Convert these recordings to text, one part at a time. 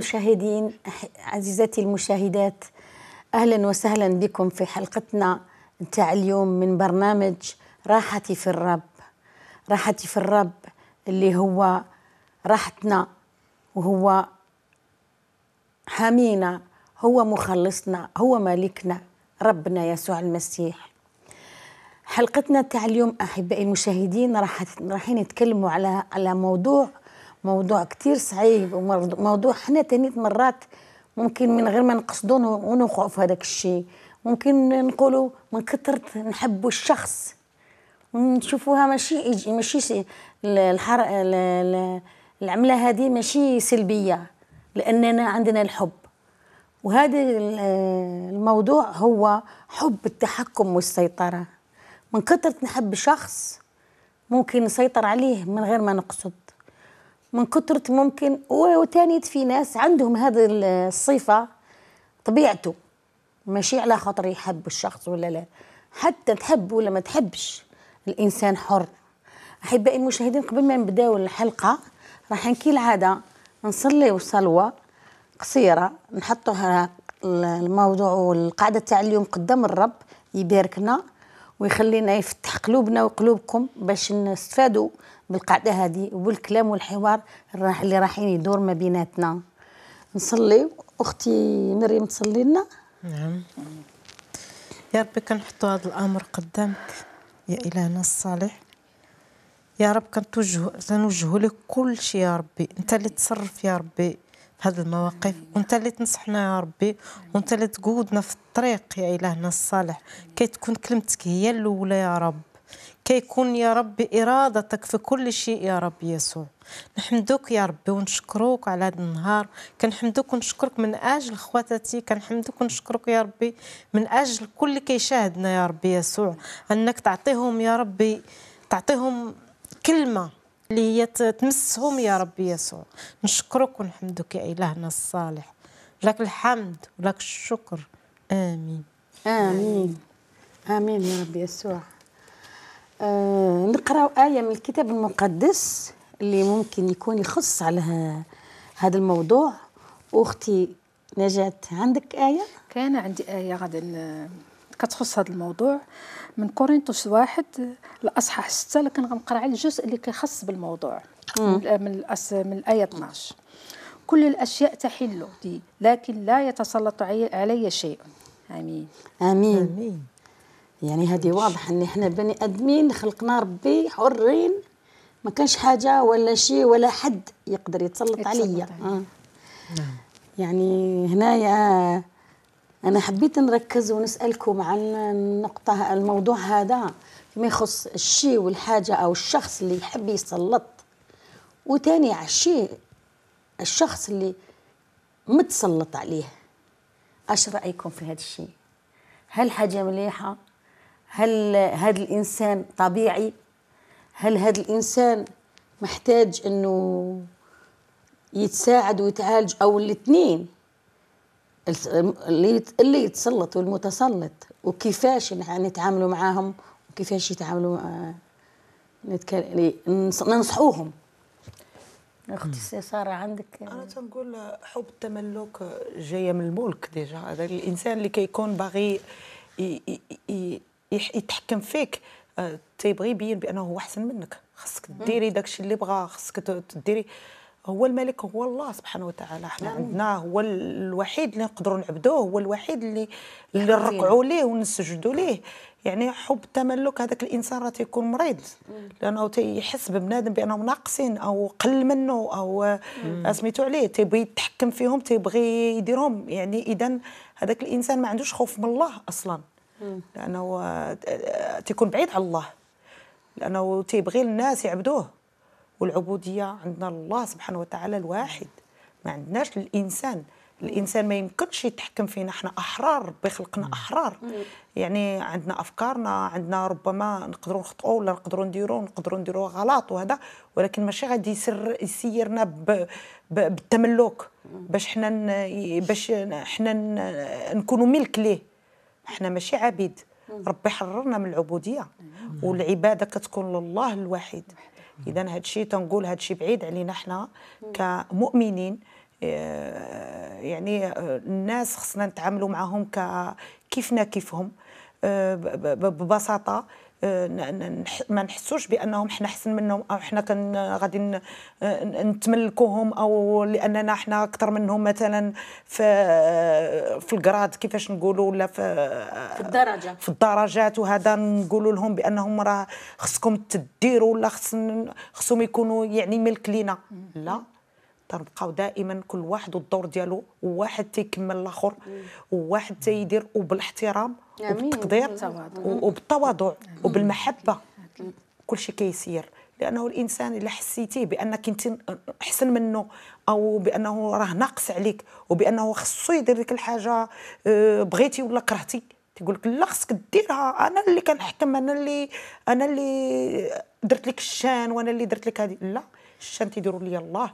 المشاهدين عزيزتي المشاهدات أهلا وسهلا بكم في حلقتنا نتاع اليوم من برنامج راحتي في الرب راحتي في الرب اللي هو راحتنا وهو حامينا هو مخلصنا هو مالكنا ربنا يسوع المسيح حلقتنا تاع اليوم احبائي المشاهدين راح رايحين نتكلموا على على موضوع موضوع كتير صعيب وموضوع حنا تانيت مرات ممكن من غير ما نقصدون ونوقعوا في هذاك الشيء ممكن نقولوا من كثرة نحبوا الشخص نشوفوها ماشي ماشي الحر العمله هذه ماشي سلبيه لاننا عندنا الحب وهذا الموضوع هو حب التحكم والسيطره من كثرة نحب شخص ممكن نسيطر عليه من غير ما نقصد من كثرة ممكن وتاني في ناس عندهم هذه الصفة طبيعته ماشي على خاطر يحب الشخص ولا لا حتى تحب ولا ما تحبش الإنسان حر أحبائي المشاهدين قبل ما نبداو الحلقة راح نكي العادة نصليو صلوة قصيرة نحطوها الموضوع والقاعدة تاع اليوم قدام الرب يباركنا ويخلينا يفتح قلوبنا وقلوبكم باش نستفادوا بالقعده هذه والكلام والحوار اللي رايحين يدور ما بيناتنا نصلي اختي مريم تصلي لنا نعم يا ربي كنحطوا هذا الامر قدامك يا الهنا الصالح يا رب كنتوجه كنوجهوا لك كل شيء يا ربي انت اللي تصرف يا ربي في هذه المواقف وانت اللي تنصحنا يا ربي وانت اللي تقودنا في الطريق يا الهنا الصالح كي تكون كلمتك هي الاولى يا رب كيكون يا رب إرادتك في كل شيء يا رب يسوع نحمدوك يا ربي ونشكروك على هذا النهار كنحمدوك ونشكرك من اجل خواتاتي كنحمدوك ونشكرك يا ربي من اجل كل اللي كيشاهدنا يا ربي يسوع انك تعطيهم يا ربي تعطيهم كلمه اللي هي تمسهم يا ربي يسوع نشكرك ونحمدك يا الهنا الصالح لك الحمد ولك الشكر امين امين امين يا ربي يسوع آه نقراو آية من الكتاب المقدس اللي ممكن يكون يخص على هذا الموضوع أختي نجاة عندك آية؟ كان عندي آية غادي كتخص هذا الموضوع من كورنثوس واحد الأصحاح ستة لكن غنقرا على الجزء اللي كيخص بالموضوع مم. من, الأس من الآية 12 كل الأشياء تحل لكن لا يتسلط علي شيء آمين آمين, آمين. يعني هذه واضح ان احنا بني ادمين خلقنا ربي حرين ما كانش حاجه ولا شيء ولا حد يقدر يتسلط, يتسلط عليا آه. نعم. يعني هنايا انا حبيت نركز ونسالكم عن النقطه الموضوع هذا فيما يخص الشيء والحاجه او الشخص اللي يحب يسلط وثاني على الشيء الشخص اللي متسلط عليه اش رايكم في هذا الشيء هل حاجه مليحه هل هذا الانسان طبيعي هل هذا الانسان محتاج انه يتساعد ويتعالج او الاثنين اللي اللي يتسلط والمتسلط وكيفاش نتعاملوا معاهم وكيفاش يتعاملوا مع آه، يعني ننصحوهم اختي ساره عندك انا تنقول حب التملك جايه من الملك ديجا هذا الانسان اللي كيكون باغي يتحكم فيك آه، تيبغي يبين بانه هو احسن منك خصك ديري داكشي اللي بغا خصك ديري هو الملك هو الله سبحانه وتعالى حنا نعم. عندنا هو الوحيد اللي نقدروا نعبدوه هو الوحيد اللي اللي نركعوا ليه ونسجدوا ليه يعني حب التملك هذاك الانسان راه تيكون مريض لانه تيحس ببنادم بانهم ناقصين او قل منه او آه، سميتو عليه تيبغي يتحكم فيهم تيبغي يديرهم يعني اذا هذاك الانسان ما عندوش خوف من الله اصلا لانه تيكون بعيد على الله لانه تيبغي الناس يعبدوه والعبوديه عندنا الله سبحانه وتعالى الواحد ما عندناش الانسان الانسان ما يمكنش يتحكم فينا احنا احرار بخلقنا احرار يعني عندنا افكارنا عندنا ربما نقدروا نخطئوا ولا نقدروا نديروا نقدروا نديروا غلط وهذا ولكن ماشي غادي يسر يسيرنا ب... ب... بالتملك باش حنا ن... باش حنا ن... نكونوا ملك ليه احنا ماشي عبيد ربي حررنا من العبوديه والعباده كتكون لله الواحد اذا هذا الشيء تنقول هذا الشيء بعيد علينا احنا كمؤمنين آه، يعني آه، الناس خصنا نتعاملوا معهم كيفنا كيفهم آه، ببساطه ما نحسوش بانهم حنا احسن منهم او حنا كان غادي نتملكوهم او لاننا حنا اكثر منهم مثلا في في الكراد كيفاش نقولوا ولا في في الدرجه في الدرجات وهذا نقولوا لهم بانهم راه خصكم تديروا ولا خصهم يكونوا يعني ملك لينا لا تنبقاو دائما كل واحد والدور ديالو وواحد تيكمل الاخر وواحد تيدير وبالاحترام وبالتقدير وبالتواضع وبالمحبه كلشي كيسير لانه الانسان الا حسيتيه بانك انت احسن منه او بانه راه ناقص عليك وبانه خصو يدير ديك الحاجه آه، بغيتي ولا كرهتي تيقول لك لا خصك ديرها انا اللي كنحكم انا اللي انا اللي درت لك الشان وانا اللي درت لك هذه لا الشام تيديروا لي الله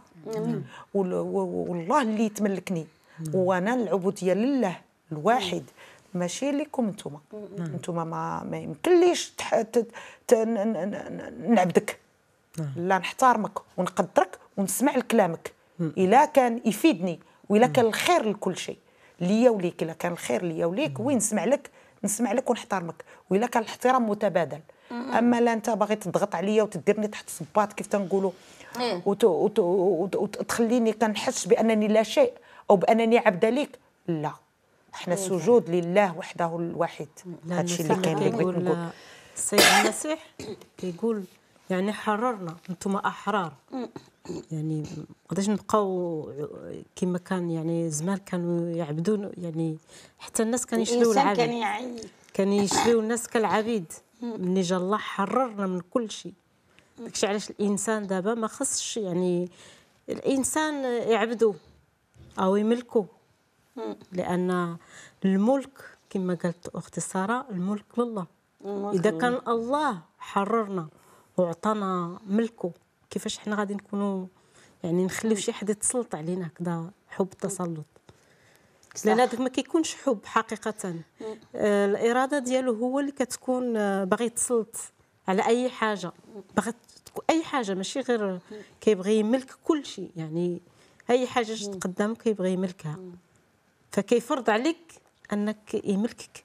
والله اللي يتملكني وانا العبوديه لله الواحد ماشي لكم انتم انتم ما ما يمكنليش نعبدك آه. لا نحترمك ونقدرك ونسمع لكلامك الا كان يفيدني والا كان الخير لكل شيء ليا وليك الا كان الخير ليا وليك وين نسمع لك نسمع لك ونحترمك والا كان الاحترام متبادل اما لا انت باغي تضغط عليا وتديرني تحت الصباط كيف تنقولوا إيه. وتخليني كنحس بانني لا شيء او بانني عبده ليك لا احنا إيه، سجود لله وحده الواحد هادشي اللي كاين اللي بغيت نقول السيد المسيح كيقول يعني حررنا انتم احرار يعني ما غاديش نبقاو كما كان يعني زمان كانوا يعبدون يعني حتى الناس كانوا يشريو العبيد كان يشريو الناس كالعبيد ملي جا الله حررنا من كل شيء داكشي علاش الانسان دابا ما خصش يعني الانسان يعبدو او يملكو لان الملك كما قالت اختي ساره الملك لله اذا كان الله حررنا وعطانا ملكه كيفاش حنا غادي نكونوا يعني نخليو شي حد يتسلط علينا هكذا حب التسلط لان هذاك ما كيكونش حب حقيقه آه، الاراده ديالو هو اللي كتكون آه، باغي يتسلط على اي حاجه باغي اي حاجه ماشي غير كيبغي يملك كل شيء يعني اي حاجه جات قدامك كيبغي يملكها فكيفرض عليك انك يملكك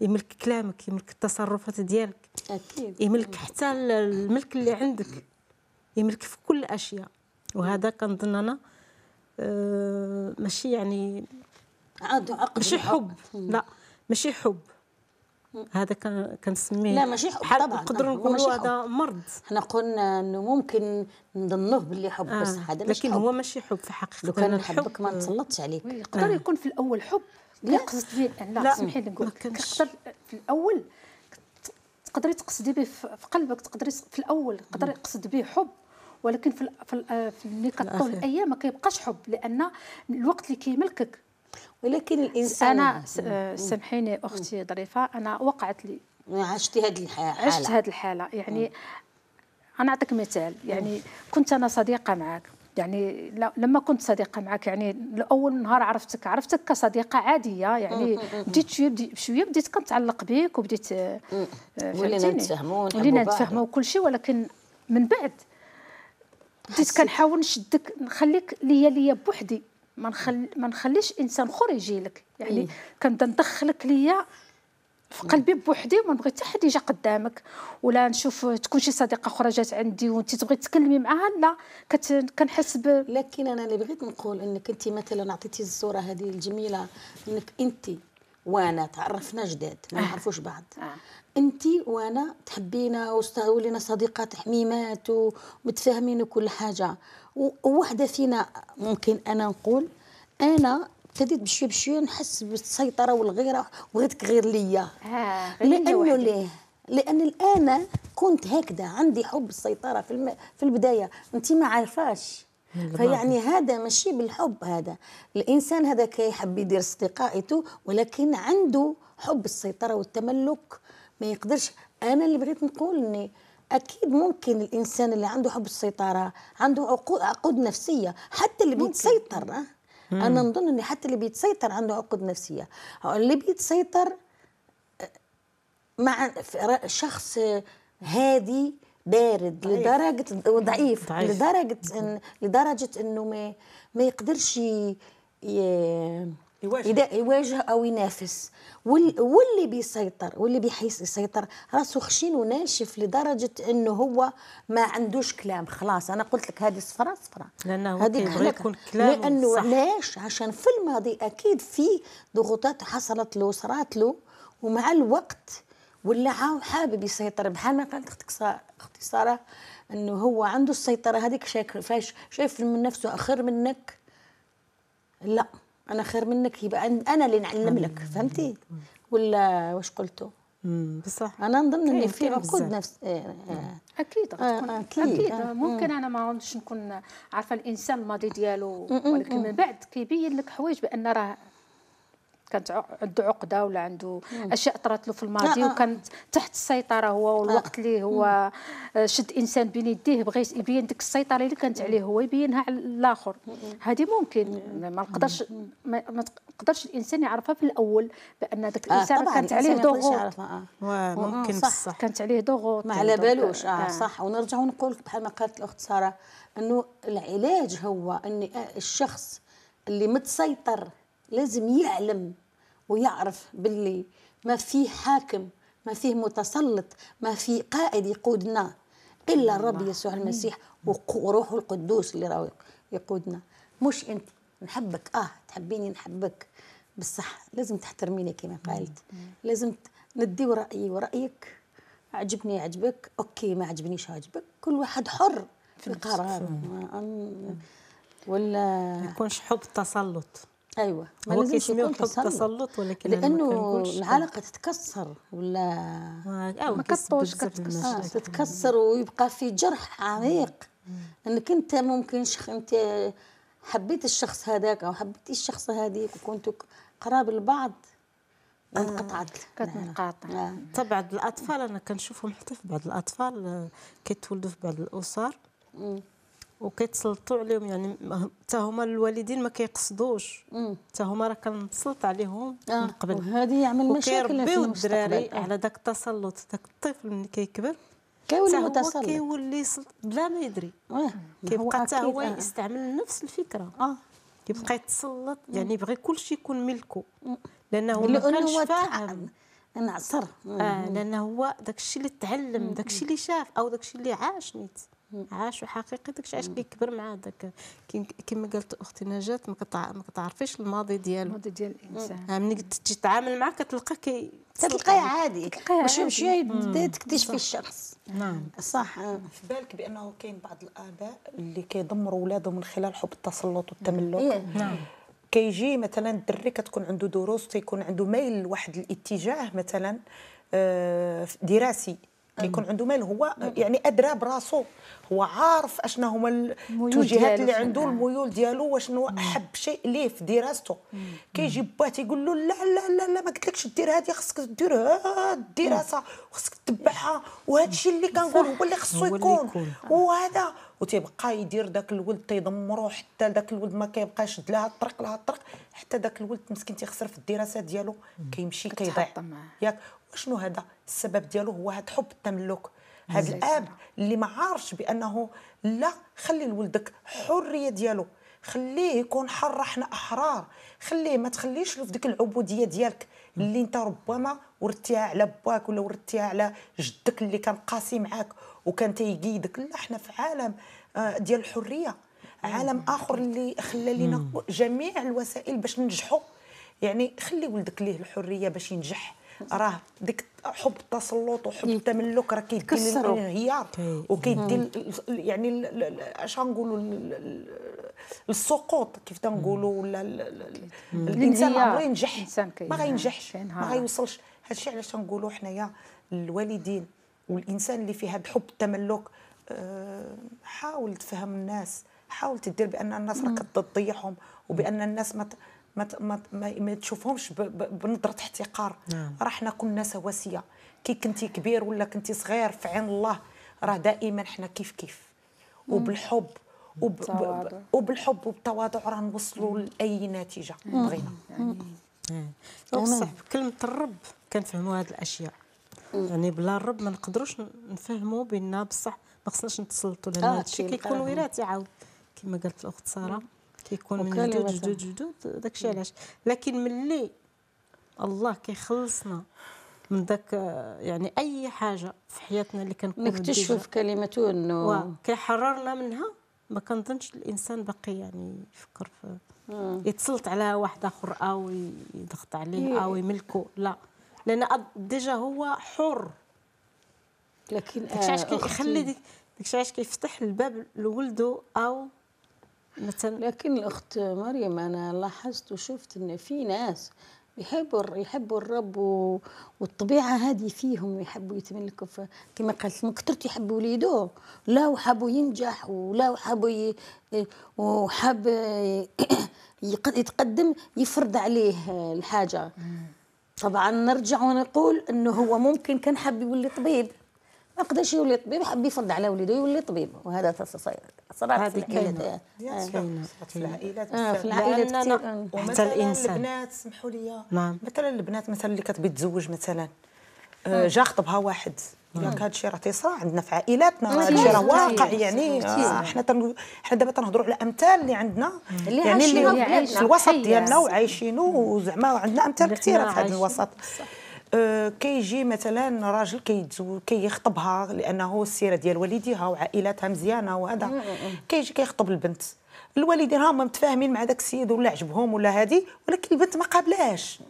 يملك كلامك يملك التصرفات ديالك اكيد يملك حتى الملك اللي عندك يملك في كل الاشياء وهذا كنظن انا آه، ماشي يعني عقد عقد ماشي حب لا ماشي حب هذا كنسميه لا ماشي حب طبعا نقدروا نقولوا هذا مرض حنا قلنا انه ممكن نظنوه باللي حب آه. بس هذا لكن حب. هو ماشي حب في حقيقه لو كان حبك ما تسلطش عليك يقدر آه. يكون في الاول حب لا قصدي لا, لا. سمحي لي نقول كثر في الاول تقدري تقصدي به في قلبك تقدري في الاول تقدري تقصد به حب ولكن في في ملي كطول الايام ما كيبقاش حب لان الوقت اللي كيملكك ولكن الانسان انا آه، سامحيني اختي ظريفه انا وقعت لي عشتي هذه الحاله عشت هذه الحاله يعني انا اعطيك مثال يعني كنت انا صديقه معك يعني لما كنت صديقه معك يعني لاول نهار عرفتك عرفتك كصديقه عاديه يعني بديت شويه بشويه بديت كنتعلق بك وبديت آه، ولينا نتفاهموا ولينا نتفاهموا وكل شيء ولكن من بعد بديت كنحاول نشدك نخليك ليا ليا بوحدي ما نخل ما نخليش انسان اخر يجي لك يعني إيه؟ ندخلك ليا في قلبي بوحدي وما نبغي حتى حد يجي قدامك ولا نشوف تكون شي صديقه اخرى جات عندي وانت تبغي تكلمي معاها لا كنحس ب لكن انا اللي بغيت نقول انك انت مثلا عطيتي الصوره هذه الجميله انك انت وانا تعرفنا جداد ما آه. نعرفوش بعض آه. انت وانا تحبينا ولينا صديقات حميمات ومتفاهمين وكل حاجه وواحده فينا ممكن انا نقول انا ابتديت بشوي بشوي نحس بالسيطره والغيره وغيرتك آه، غير ليا لانه ليه لان الان كنت هكذا عندي حب السيطره في الم... في البدايه انت ما عارفاش فيعني هذا ماشي بالحب هذا الانسان هذا كيحب يدير اصدقائته ولكن عنده حب السيطره والتملك ما يقدرش انا اللي بغيت نقول اني اكيد ممكن الانسان اللي عنده حب السيطره عنده عقود نفسيه حتى اللي بيتسيطر آه. مم. انا نظن ان حتى اللي بيتسيطر عنده عقود نفسيه اللي بيتسيطر آه، مع شخص هادي بارد ضعيف. لدرجه وضعيف ضعيف. لدرجه إن لدرجه انه ما ما يقدرش ي... يواجه يواجه او ينافس واللي بيسيطر واللي بيحيس يسيطر راسه خشين وناشف لدرجه انه هو ما عندوش كلام خلاص انا قلت لك هذه صفراء صفراء لانه يكون كلام لانه علاش ليش عشان في الماضي اكيد في ضغوطات حصلت له صارت له ومع الوقت ولا عاو حابب يسيطر بحال ما قالت اختك اختي ساره انه هو عنده السيطره هذيك شايف من نفسه اخر منك لا انا خير منك يبقى انا اللي نعلم لك فهمتي ولا واش قلتوا بصح انا نظن ان في عقود نفس إيه، إيه. آه آه اكيد غتكون آه اكيد, ممكن انا ما عندش نكون عارفه الانسان الماضي ديالو ولكن من بعد كيبين لك حوايج بان راه كانت عنده عقده ولا عنده مم. اشياء طرات له في الماضي آه تحت السيطره هو آه. والوقت اللي آه. هو شد انسان بين يديه بغى يبين ديك السيطره اللي كانت عليه هو يبينها على الاخر هذه ممكن ما نقدرش ما نقدرش الانسان يعرفها في الاول بان ذاك آه، الانسان آه كانت عليه ضغوط ممكن صح. صح كانت عليه ضغوط ما على بالوش اه, آه. صح ونرجع ونقول بحال ما قالت الاخت ساره انه العلاج هو ان آه، الشخص اللي متسيطر لازم يعلم ويعرف باللي ما فيه حاكم ما فيه متسلط ما فيه قائد يقودنا الا الرب يسوع المسيح وروحه القدوس اللي راهو يقودنا مش انت نحبك اه تحبيني نحبك بصح لازم تحترميني كما قالت لازم نديو رايي ورايك عجبني عجبك اوكي ما عجبنيش عجبك كل واحد حر في القرار آه، آه. ولا ما يكونش حب تسلط ايوه ما لازمش يكون تسلط ولكن لانه العلاقه تتكسر ولا ما كطوش كتكسر آه، تتكسر ويبقى في جرح عميق انك انت ممكن شخ... انت حبيت الشخص هذاك او حبيتي الشخص هذيك وكنتوا قراب لبعض انقطعت انقطعت آه، طبعا الاطفال انا كنشوفهم حتى في بعض الاطفال آه، كيتولدوا في بعض الاسر وكيتسلطوا عليهم يعني حتى هما الوالدين ما كيقصدوش حتى هما راه كنسلط عليهم آه. من قبل وهذه يعمل مشاكل في الدراري آه. على داك التسلط داك الطفل ملي كيكبر كيولي متسلط كيولي بلا ما يدري آه. كيبقى حتى هو آه. يستعمل نفس الفكره اه كيبقى يتسلط يعني يبغي كل شيء يكون ملكه لانه ما كانش فاهم انعصر اه لانه هو داك الشيء اللي تعلم داك الشيء اللي شاف او داك الشيء اللي عاش نيت عاش حقيقه داكشي علاش كيكبر مع داك كما قالت اختي نجاة ما كتعرفيش الماضي ديالو الماضي ديال الانسان ملي تجي تتعامل معاه كتلقى كي تلقاه عادي ماشي ماشي في الشخص نعم صح آه. في بالك بانه كاين بعض الاباء اللي كيدمروا ولادهم من خلال حب التسلط والتملك إيه. نعم كيجي مثلا الدري كتكون عنده دروس تيكون عنده ميل لواحد الاتجاه مثلا آه، دراسي كيكون عنده مال هو يعني ادرى براسو هو عارف اشنا هما التوجيهات اللي عنده نعم. الميول ديالو وشنو احب شيء ليه في دراسته كيجي با تيقول له لا لا لا لا ما قلتلكش دير هذه خصك دير الدراسه وخصك تتبعها وهذا الشيء اللي كنقول هو اللي خصو يكون وهذا وتيبقى يدير داك الولد تيدمرو حتى داك الولد ما كيبقاش شد لها الطريق لها الطريق حتى داك الولد مسكين تيخسر في الدراسات ديالو كيمشي كيضيع ياك وشنو هذا السبب ديالو هو هذا حب التملك هذا الاب اللي ما عارفش بانه لا خلي لولدك حريه ديالو خليه يكون حر احنا احرار خليه ما تخليش له في ديك العبوديه ديالك اللي انت ربما ورثتيها على باك ولا ورثتيها على جدك اللي كان قاسي معاك وكان تيقيدك لا حنا في عالم آه، ديال الحريه عالم اخر اللي خلى لنا جميع الوسائل باش ننجحوا يعني خلي ولدك ليه الحريه باش ينجح راه ديك حب التسلط وحب التملك راه كيدي الانهيار وكيدي يعني اش غنقولوا السقوط كيف تنقولوا ولا الانسان ما ينجح ما غينجحش ما غيوصلش هادشي علاش تنقولوا حنايا الوالدين والانسان اللي فيه هذا الحب التملك آه، حاول تفهم الناس حاول تدير بان الناس راك تضيعهم وبان الناس ما ما ما, ما تشوفهمش بنظره احتقار نعم. راه حنا كنا سواسيه كي كنتي كبير ولا كنتي صغير في عين الله راه دائما حنا كيف كيف وبالحب وب... وبالحب وبالتواضع راه نوصلوا لاي نتيجه بغينا يعني صح بكلمه الرب كنفهموا هذه الاشياء يعني بلا الرب ما نقدروش نفهموا بان بصح ما خصناش نتسلطوا لان هذا الشيء كيكون وراثي عاود كما قالت الاخت ساره كيكون من جدود جدود جدود الشيء علاش لكن ملي الله كيخلصنا من ذاك يعني اي حاجه في حياتنا اللي كنكون نكتشفوا في كلمته انه كيحررنا منها ما كنظنش الانسان باقي يعني يفكر في يتسلط على واحد اخر او يضغط عليه إيه. او يملكه لا لان ديجا هو حر لكن داكشي آه كيخلي ديك داكشي علاش كيفتح الباب لولده او مثلا لكن الاخت مريم انا لاحظت وشفت ان في ناس يحبوا يحبوا الرب والطبيعه هذه فيهم يحبوا يتملكوا كما قالت من كثرت يحبوا وليده لا وحابوا ينجح ولا وحابوا ي... وحاب يتقدم يفرض عليه الحاجه طبعا نرجع ونقول انه هو ممكن كان حب يولي طبيب ما قدرش يولي طبيب حب يفرض على ولده يولي طبيب وهذا صراحه هذه آه. في العائلات آه في العائلات كثير حتى الانسان البنات سمحوا لي نعم مثلا البنات مثلا اللي كتبي تزوج مثلا آه، آه. جا خطبها واحد دونك هذا الشيء راه تيصرا عندنا في عائلاتنا آه، هذا الشيء راه واقع يعني حنا حنا دابا تنهضروا على امثال اللي عندنا يعني اللي في الوسط ديالنا وعايشينه وزعما عندنا امثال كثيره في هذا الوسط كيجي مثلا راجل كيتزوج كيخطبها لانه السيره ديال والديها وعائلاتها مزيانه وهذا كيجي كيخطب البنت الوالدين هما متفاهمين مع داك السيد ولا عجبهم ولا هادي ولكن البنت ما قابلاش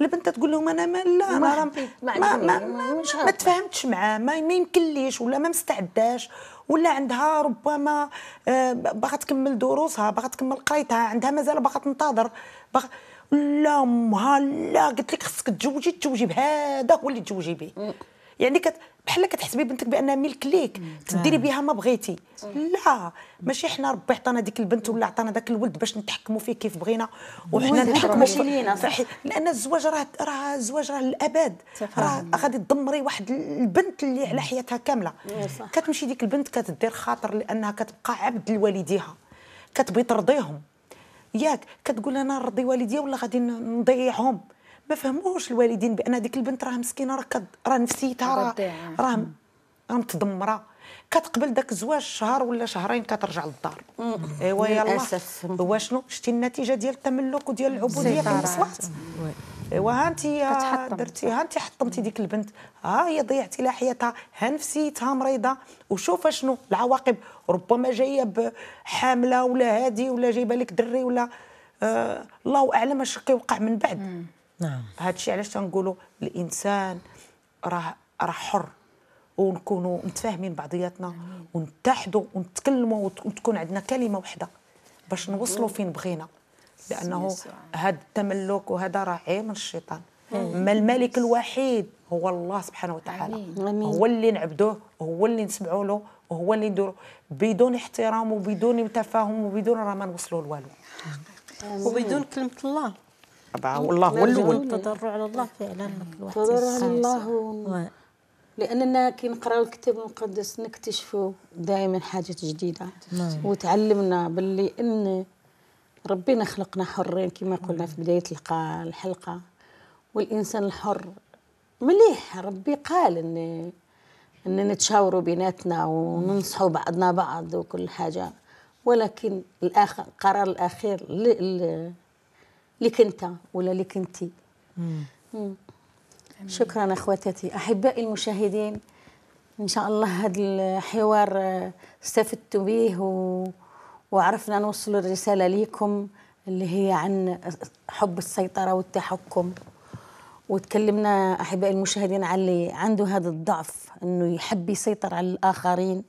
البنت تقول لهم انا ما لا ما ما, ما, ما, ما تفاهمتش معاه ما, ما يمكنليش ولا ما مستعداش ولا عندها ربما آه، باغا تكمل دروسها باغا تكمل قرايتها عندها مازال باغا تنتظر باغا لا امها لا قلت لك خصك تجوجي تجوجي بهذا هو اللي تجوجي به يعني كت بحال كتحسبي بنتك بانها ملك ليك تديري بها ما بغيتي لا ماشي حنا ربي عطانا ديك البنت ولا عطانا ذاك الولد باش نتحكموا فيه كيف بغينا وحنا نتحكموا فيه لان الزواج راه راه الزواج راه للابد راه غادي تدمري واحد البنت اللي على حياتها كامله كتمشي ديك البنت كتدير خاطر لانها كتبقى عبد لوالديها كتبغي ترضيهم ياك كتقول انا نرضي والديا ولا غادي نضيعهم ما فهموش الوالدين بان هذيك البنت راه مسكينه راه راه نفسيتها راه راه راه متدمره كتقبل داك الزواج شهر ولا شهرين كترجع للدار ايوا يلاه هو شنو شتي النتيجه ديال التملك وديال العبوديه في المصلحه ايوا ها انت درتي ها انت حطمتي ديك البنت ها هي ضيعتي لها حياتها ها نفسيتها مريضه وشوف شنو العواقب ربما جايه حامله ولا هادي ولا جايبه لك دري ولا آه الله اعلم اش كيوقع من بعد نعم هذا الشيء علاش تنقولوا الانسان راه راه حر ونكونوا متفاهمين بعضياتنا ونتحدوا ونتكلموا وتكون عندنا كلمه واحده باش نوصلوا فين بغينا لانه هذا التملك وهذا راه عيب من الشيطان ما الملك الوحيد هو الله سبحانه وتعالى آمين. هو اللي نعبدوه هو اللي نسمعوا له هو اللي نديروا بدون احترام وبدون تفاهم وبدون راه ما نوصلوا لوالو وبدون كلمه الله إيه، والله هو الاول التضرع لله فعلا التضرع لله لاننا كي نقراو الكتاب المقدس نكتشفوا دائما حاجات جديده نعم. وتعلمنا باللي ان ربنا خلقنا حرين كما قلنا في بدايه الحلقه والانسان الحر مليح ربي قال ان ان نتشاوروا بيناتنا وننصحوا بعضنا بعض وكل حاجه ولكن الاخر القرار الاخير لك أنت ولا لك أنت شكرا اخواتي أحبائي المشاهدين إن شاء الله هذا الحوار آه، استفدتوا به و... وعرفنا نوصل الرسالة ليكم اللي هي عن حب السيطرة والتحكم وتكلمنا أحبائي المشاهدين على اللي عنده هذا الضعف أنه يحب يسيطر على الآخرين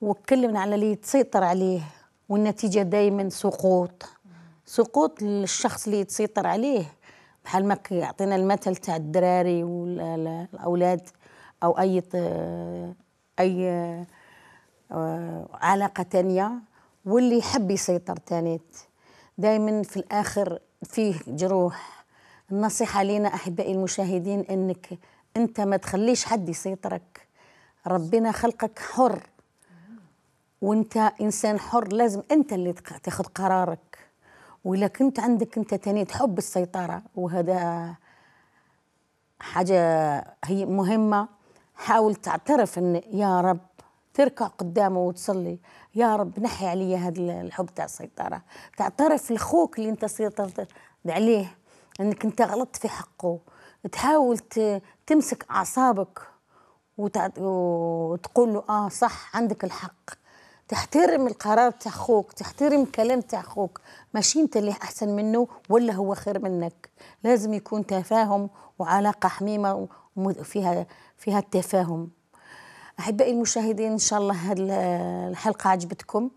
وتكلمنا على اللي تسيطر عليه والنتيجة دايما سقوط سقوط الشخص اللي يتسيطر عليه بحال ما يعطينا المثل تاع الدراري والاولاد او اي اي آه، علاقه تانية واللي يحب يسيطر تانيت دائما في الاخر فيه جروح النصيحه لينا احبائي المشاهدين انك انت ما تخليش حد يسيطرك ربنا خلقك حر وانت انسان حر لازم انت اللي تاخذ قرارك وإذا كنت عندك أنت تاني تحب السيطرة وهذا حاجة هي مهمة حاول تعترف أن يا رب تركع قدامه وتصلي يا رب نحي علي هذا الحب تاع السيطرة تعترف لخوك اللي أنت سيطرت عليه أنك أنت غلطت في حقه تحاول تمسك أعصابك وتقول له آه صح عندك الحق تحترم القرار تاع خوك تحترم كلام تاع خوك ماشي انت اللي احسن منه ولا هو خير منك لازم يكون تفاهم وعلاقه حميمه وفيها فيها التفاهم احبائي المشاهدين ان شاء الله الحلقه عجبتكم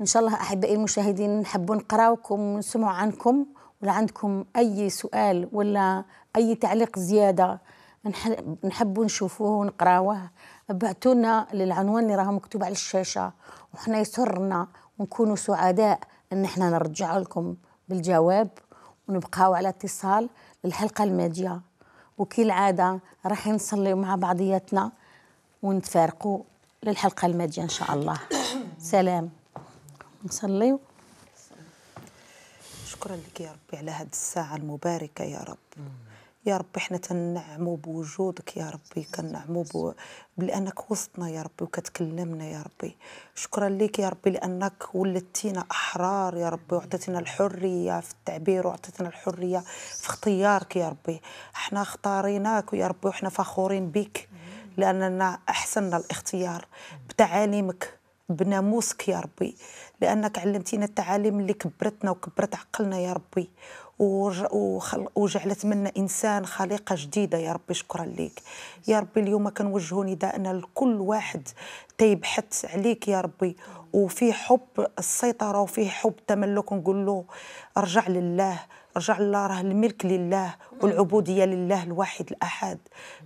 ان شاء الله احبائي المشاهدين نحب نقراوكم ونسمعوا عنكم ولا عندكم اي سؤال ولا اي تعليق زياده نحب نشوفوه ونقراوه بعتونا للعنوان اللي راه مكتوب على الشاشه وحنا يسرنا ونكونوا سعداء ان احنا نرجع لكم بالجواب ونبقاو على اتصال للحلقه الماجيه وكالعاده راح نصلي مع بعضياتنا ونتفارقوا للحلقه الماجيه ان شاء الله سلام نصلي شكرا لك يا ربي على هذه الساعه المباركه يا رب يا ربي حنا تنعمو بوجودك يا ربي كنعمو بانك وسطنا يا ربي وكتكلمنا يا ربي شكرا لك يا ربي لانك ولدتينا احرار يا ربي وعطيتنا الحريه في التعبير وعطيتنا الحريه في اختيارك يا ربي حنا اختاريناك يا ربي وحنا فخورين بك لاننا احسننا الاختيار بتعاليمك بناموسك يا ربي لانك علمتينا التعاليم اللي كبرتنا وكبرت عقلنا يا ربي وجعلت منا انسان خليقه جديده يا ربي شكرا ليك يا ربي اليوم كنوجهوا نداءنا لكل واحد تيبحث عليك يا ربي وفي حب السيطره وفي حب تملك نقول له ارجع لله رجع الله راه الملك لله والعبوديه لله الواحد الاحد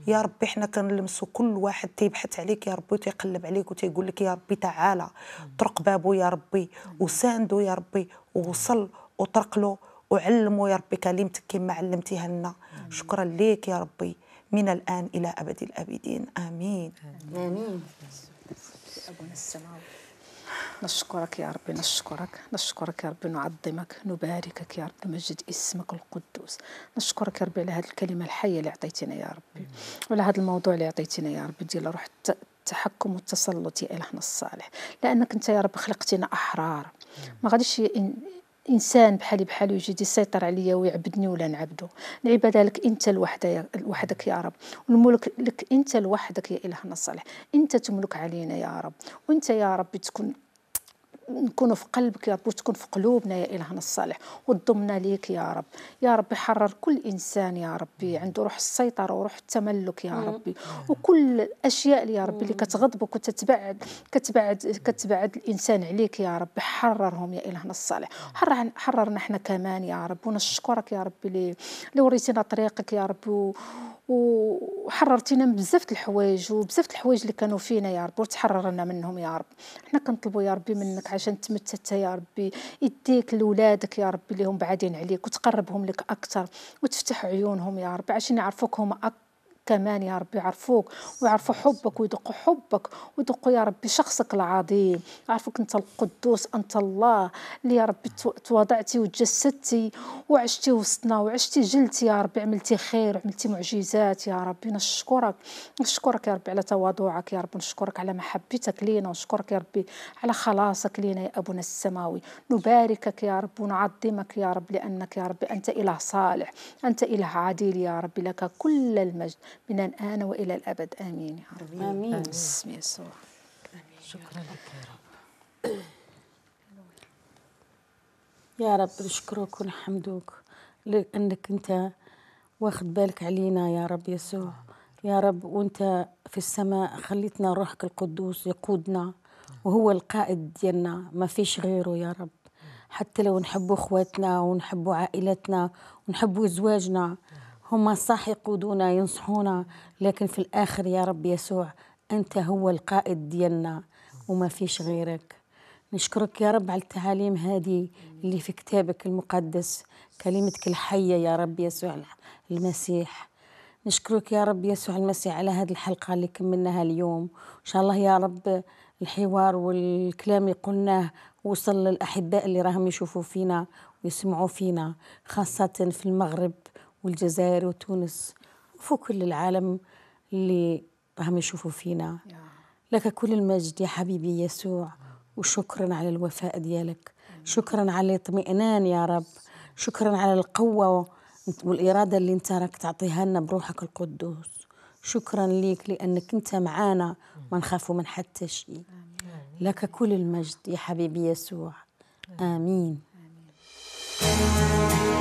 يا ربي حنا كنلمسوا كل واحد تيبحث عليك يا ربي وتيقلب عليك وتيقول لك يا ربي تعالى طرق بابه يا ربي وساندو يا ربي ووصل وطرق له وعلموا يا ربي كلمتك كما علمتيها لنا شكرا ليك يا ربي من الآن إلى أبد الأبدين آمين آمين أبونا السماوي نشكرك يا ربي نشكرك نشكرك يا ربي نعظمك نباركك يا ربي نمجد اسمك القدوس نشكرك يا ربي على هذه الكلمه الحيه اللي عطيتينا يا ربي وعلى هذا الموضوع اللي عطيتينا يا ربي ديال روح التحكم والتسلط يا الهنا الصالح لانك انت يا ربي خلقتينا احرار ما غاديش انسان بحالي بحالو يجي يسيطر عليا ويعبدني ولا نعبدو العباده لك انت لوحدك يا رب والملك لك انت لوحدك يا الهنا الصالح انت تملك علينا يا رب وانت يا رب تكون نكونوا في قلبك يا رب وتكون في قلوبنا يا إلهنا الصالح وتضمنا ليك يا رب يا ربي حرر كل إنسان يا ربي عنده روح السيطرة وروح التملك يا ربي وكل الأشياء يا ربي اللي كتغضبك وتتبعد كتبعد كتبعد الإنسان عليك يا ربي حررهم يا إلهنا الصالح حرر حررنا احنا كمان يا رب ونشكرك يا ربي اللي وريتينا طريقك يا ربي وحررتينا من بزاف الحوايج وبزاف الحوايج اللي كانوا فينا يا رب وتحررنا منهم يا رب حنا كنطلبوا يا ربي منك عشان تمتت يا ربي يديك لولادك يا ربي اللي هم بعادين عليك وتقربهم لك اكثر وتفتح عيونهم يا رب عشان يعرفوك هما كمان يا ربي يعرفوك ويعرفوا حبك ويدقوا حبك ويدقوا يا ربي شخصك العظيم يعرفوك أنت القدوس أنت الله اللي يا ربي تواضعتي وتجسدتي وعشتي وسطنا وعشتي جلتي يا ربي عملتي خير عملتي معجزات يا ربي نشكرك نشكرك يا ربي على تواضعك يا رب نشكرك على محبتك لينا ونشكرك يا ربي على خلاصك لينا يا أبونا السماوي نباركك يا رب ونعظمك يا رب لأنك يا رب أنت إله صالح أنت إله عادل يا رب لك كل المجد من الآن وإلى الأبد آمين يا رب آمين بسم يسوع شكرا لك يا رب يا رب نشكرك ونحمدك لأنك أنت واخد بالك علينا يا رب يسوع يا رب وانت في السماء خليتنا روحك القدوس يقودنا وهو القائد ديالنا ما فيش غيره يا رب حتى لو نحبوا اخواتنا ونحبوا عائلتنا ونحبوا زواجنا هم صح يقودونا ينصحونا لكن في الآخر يا رب يسوع أنت هو القائد ديالنا وما فيش غيرك نشكرك يا رب على التعاليم هذه اللي في كتابك المقدس كلمتك الحية يا رب يسوع المسيح نشكرك يا رب يسوع المسيح على هذه الحلقة اللي كملناها اليوم إن شاء الله يا رب الحوار والكلام اللي قلناه وصل للأحباء اللي راهم يشوفوا فينا ويسمعوا فينا خاصة في المغرب والجزائر وتونس وفوق كل العالم اللي هم يشوفوا فينا لك كل المجد يا حبيبي يسوع وشكرا على الوفاء ديالك شكرا على الاطمئنان يا رب شكرا على القوة والإرادة اللي انت راك تعطيها لنا بروحك القدوس شكرا ليك لأنك انت معانا ما نخافوا من حتى شيء لك كل المجد يا حبيبي يسوع آمين, آمين.